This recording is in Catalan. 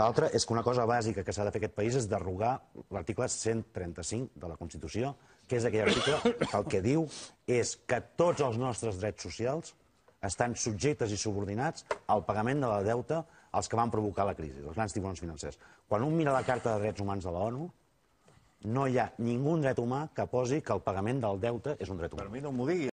L'altra és que una cosa bàsica que s'ha de fer aquest país és derrogar l'article 135 de la Constitució, que és aquell article que el que diu és que tots els nostres drets socials estan subjectes i subordinats al pagament de la deuta als que van provocar la crisi, els grans tribunals financers. Quan un mira la Carta de Drets Humans de la ONU, no hi ha ningú dret humà que posi que el pagament del deute és un dret humà. Per mi no m'ho digui.